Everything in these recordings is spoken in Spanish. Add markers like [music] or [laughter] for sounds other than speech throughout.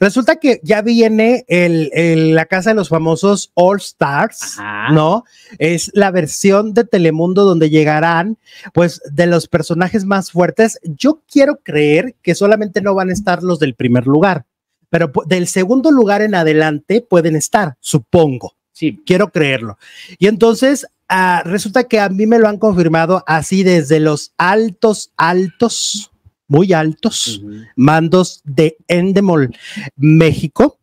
Resulta que ya viene el, la casa de los famosos All Stars, ¿no? Es la versión de Telemundo donde llegarán, pues, de los personajes más fuertes. Yo quiero creer que solamente no van a estar los del primer lugar, pero del segundo lugar en adelante pueden estar, supongo. Sí. Quiero creerlo. Y entonces, ah, resulta que a mí me lo han confirmado así desde los altos, altos muy altos, mandos de Endemol México.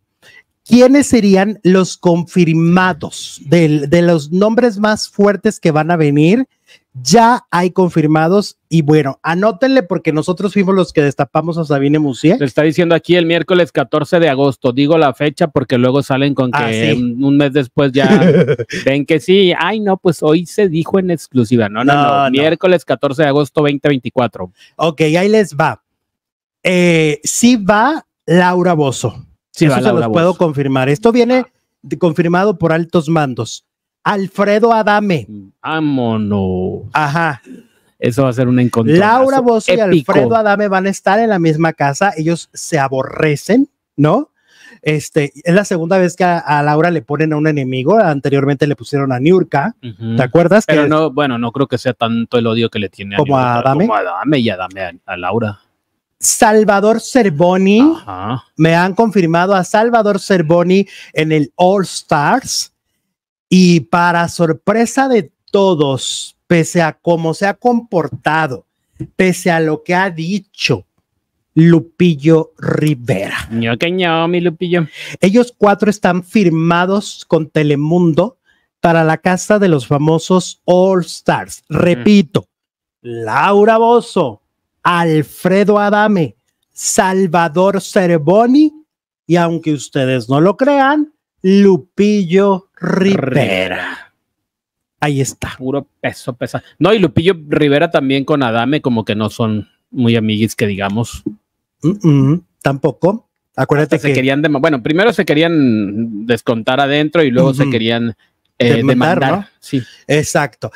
¿Quiénes serían los confirmados de los nombres más fuertes que van a venir? ya hay confirmados y bueno, anótenle porque nosotros fuimos los que destapamos a Sabine Musier. Le está diciendo aquí el miércoles 14 de agosto, digo la fecha porque luego salen con ah, que un, mes después ya [laughs] ven que sí, ay no, pues hoy se dijo en exclusiva, no, no, no, miércoles 14 de agosto 2024. Ok, ahí les va. Eh, sí va Laura Bozo. Sí, se los puedo confirmar. Esto viene confirmado por altos mandos. Alfredo Adame. Vámonos. Ajá. Eso va a ser un encuentro. Laura Bosso y Alfredo Adame van a estar en la misma casa. Ellos se aborrecen, ¿no? Este, es la segunda vez que a, Laura le ponen a un enemigo. Anteriormente le pusieron a Niurka. ¿Te acuerdas? Pero no, bueno, no creo que sea tanto el odio que le tiene a, Adame. Como a Adame y a, Laura. Salvador Cervoni. Me han confirmado a Salvador Cervoni en el All Stars. Y para sorpresa de todos, pese a cómo se ha comportado, pese a lo que ha dicho Lupillo Rivera. Yo que mi Lupillo. Ellos cuatro están firmados con Telemundo para la casa de los famosos All Stars. Repito, Laura Bozo, Alfredo Adame, Salvador Cervoni y aunque ustedes no lo crean, Lupillo Rivera. Ahí está. Puro peso pesa. No, y Lupillo Rivera también con Adame, como que no son muy amiguis que digamos. tampoco. Acuérdate que. Se querían bueno, primero se querían descontar adentro y luego se querían eh, demandar. Sí. Exacto.